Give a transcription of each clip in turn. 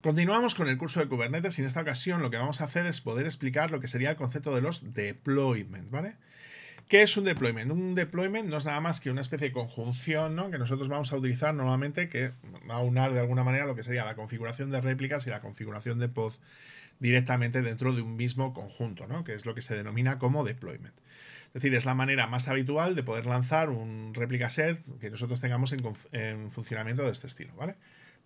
Continuamos con el curso de Kubernetes y en esta ocasión lo que vamos a hacer es poder explicar lo que sería el concepto de los deployment, ¿vale? ¿Qué es un deployment? Un deployment no es nada más que una especie de conjunción ¿no? que nosotros vamos a utilizar normalmente que va a unar de alguna manera lo que sería la configuración de réplicas y la configuración de pods directamente dentro de un mismo conjunto, ¿no? que es lo que se denomina como deployment. Es decir, es la manera más habitual de poder lanzar un réplica set que nosotros tengamos en, en funcionamiento de este estilo. ¿vale?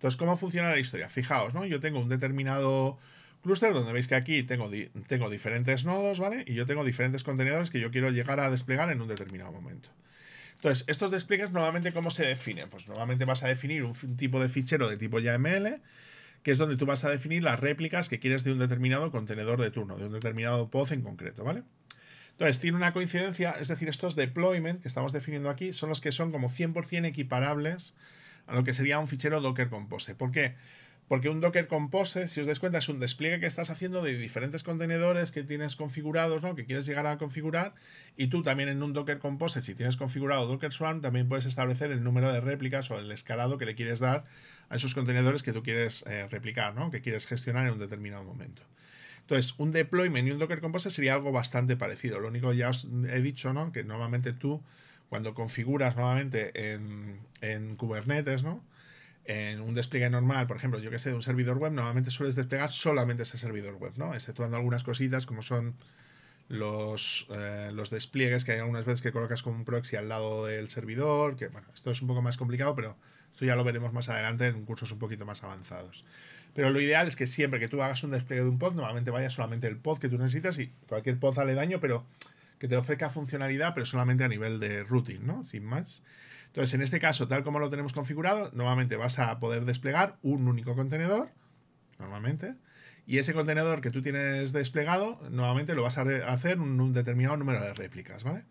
Entonces, ¿cómo funciona la historia? Fijaos, ¿no? Yo tengo un determinado clúster donde veis que aquí tengo, diferentes nodos, ¿vale? Y yo tengo diferentes contenedores que yo quiero llegar a desplegar en un determinado momento. Entonces, estos despliegues nuevamente, cómo se definen? Pues normalmente vas a definir un tipo de fichero de tipo YAML, que es donde tú vas a definir las réplicas que quieres de un determinado contenedor de turno, de un determinado pod en concreto, ¿vale? Entonces, tiene una coincidencia, es decir, estos deployment que estamos definiendo aquí son los que son como 100% equiparables a lo que sería un fichero Docker Compose. ¿Por qué? Porque un Docker Compose, si os dais cuenta, es un despliegue que estás haciendo de diferentes contenedores que tienes configurados, ¿no? Que quieres llegar a configurar. Y tú también en un Docker Compose, si tienes configurado Docker Swarm, también puedes establecer el número de réplicas o el escalado que le quieres dar a esos contenedores que tú quieres eh, replicar, ¿no? Que quieres gestionar en un determinado momento. Entonces, un deployment y un Docker Compose sería algo bastante parecido. Lo único que ya os he dicho, ¿no? Que normalmente tú cuando configuras nuevamente en, Kubernetes, ¿no? En un despliegue normal, por ejemplo, yo que sé, de un servidor web, normalmente sueles desplegar solamente ese servidor web, ¿no? Exceptuando algunas cositas como son los, eh, los despliegues que hay algunas veces que colocas como un proxy al lado del servidor, que bueno, esto es un poco más complicado, pero esto ya lo veremos más adelante en cursos un poquito más avanzados. Pero lo ideal es que siempre que tú hagas un despliegue de un pod, normalmente vaya solamente el pod que tú necesitas y cualquier pod sale daño, pero que te ofrezca funcionalidad, pero solamente a nivel de routing, ¿no? Sin más. Entonces, en este caso, tal como lo tenemos configurado, nuevamente vas a poder desplegar un único contenedor, normalmente, y ese contenedor que tú tienes desplegado, nuevamente lo vas a hacer un, un determinado número de réplicas, ¿vale?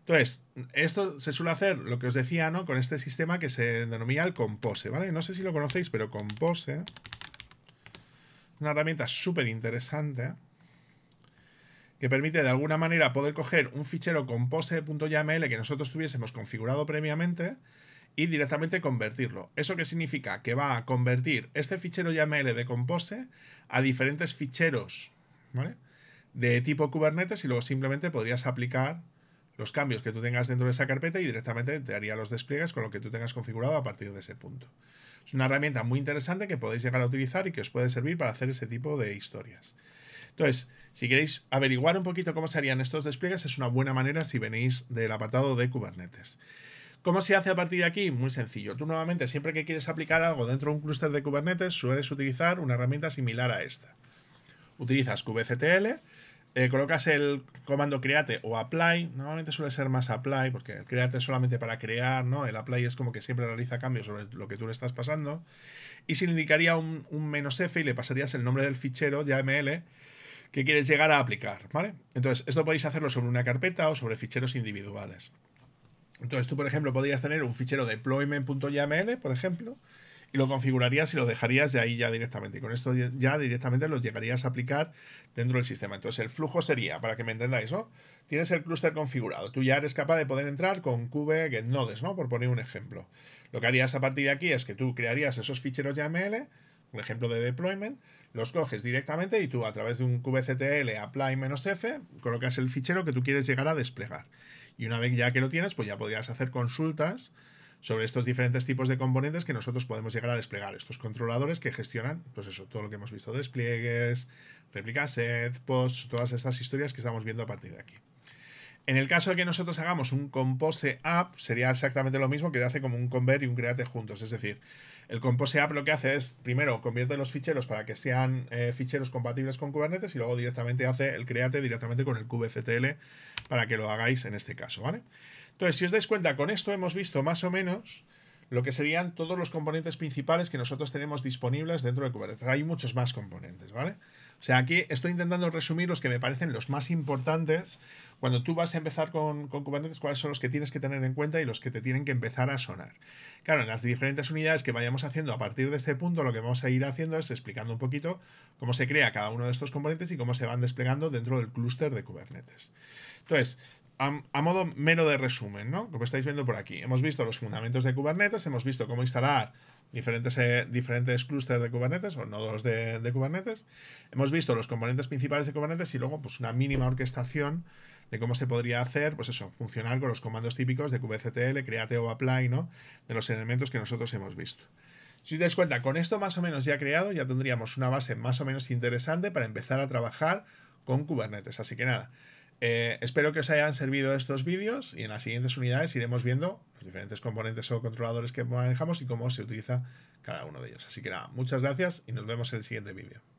Entonces, esto se suele hacer, lo que os decía, ¿no? Con este sistema que se denomina el Compose, ¿vale? No sé si lo conocéis, pero Compose una herramienta súper interesante que permite de alguna manera poder coger un fichero compose.yml que nosotros tuviésemos configurado previamente y directamente convertirlo. ¿Eso qué significa? Que va a convertir este fichero YAML de Compose a diferentes ficheros de tipo Kubernetes y luego simplemente podrías aplicar los cambios que tú tengas dentro de esa carpeta y directamente te haría los despliegues con lo que tú tengas configurado a partir de ese punto. Es una herramienta muy interesante que podéis llegar a utilizar y que os puede servir para hacer ese tipo de historias. Entonces, si queréis averiguar un poquito cómo serían estos despliegues, es una buena manera si venís del apartado de Kubernetes. ¿Cómo se hace a partir de aquí? Muy sencillo. Tú nuevamente, siempre que quieres aplicar algo dentro de un clúster de Kubernetes, sueles utilizar una herramienta similar a esta. Utilizas kubectl, eh, colocas el comando create o apply, normalmente suele ser más apply, porque el create es solamente para crear, ¿no? El apply es como que siempre realiza cambios sobre lo que tú le estás pasando. Y se le indicaría un, menos F y le pasarías el nombre del fichero ya ml, que quieres llegar a aplicar, ¿vale? Entonces, esto podéis hacerlo sobre una carpeta o sobre ficheros individuales. Entonces, tú, por ejemplo, podrías tener un fichero deployment.yml, por ejemplo, y lo configurarías y lo dejarías de ahí ya directamente. Y Con esto ya directamente los llegarías a aplicar dentro del sistema. Entonces el flujo sería, para que me entendáis, ¿no? Tienes el clúster configurado. Tú ya eres capaz de poder entrar con get nodes, ¿no? Por poner un ejemplo. Lo que harías a partir de aquí es que tú crearías esos ficheros YAML un ejemplo de deployment, los coges directamente y tú a través de un kubectl apply-f colocas el fichero que tú quieres llegar a desplegar. Y una vez ya que lo tienes, pues ya podrías hacer consultas sobre estos diferentes tipos de componentes que nosotros podemos llegar a desplegar. Estos controladores que gestionan, pues eso, todo lo que hemos visto, despliegues, réplicas, set, post, todas estas historias que estamos viendo a partir de aquí. En el caso de que nosotros hagamos un compose app, sería exactamente lo mismo que hace como un convert y un create juntos. Es decir, el compose app lo que hace es, primero, convierte los ficheros para que sean eh, ficheros compatibles con Kubernetes y luego directamente hace el create directamente con el kubectl para que lo hagáis en este caso, ¿vale? Entonces, si os dais cuenta, con esto hemos visto más o menos lo que serían todos los componentes principales que nosotros tenemos disponibles dentro de Kubernetes. Hay muchos más componentes, ¿vale? vale o sea, aquí estoy intentando resumir los que me parecen los más importantes. Cuando tú vas a empezar con, con, Kubernetes, cuáles son los que tienes que tener en cuenta y los que te tienen que empezar a sonar. Claro, en las diferentes unidades que vayamos haciendo a partir de este punto, lo que vamos a ir haciendo es explicando un poquito cómo se crea cada uno de estos componentes y cómo se van desplegando dentro del clúster de Kubernetes. Entonces, a, modo mero de resumen, ¿no? Como estáis viendo por aquí. Hemos visto los fundamentos de Kubernetes, hemos visto cómo instalar diferentes, eh, diferentes clústeres de Kubernetes o nodos de, Kubernetes. Hemos visto los componentes principales de Kubernetes y luego pues, una mínima orquestación de cómo se podría hacer, pues eso, funcionar con los comandos típicos de kubectl, create o apply, ¿no? De los elementos que nosotros hemos visto. Si te das cuenta, con esto más o menos ya creado, ya tendríamos una base más o menos interesante para empezar a trabajar con Kubernetes. Así que nada, eh, espero que os hayan servido estos vídeos y en las siguientes unidades iremos viendo los diferentes componentes o controladores que manejamos y cómo se utiliza cada uno de ellos. Así que nada, muchas gracias y nos vemos en el siguiente vídeo.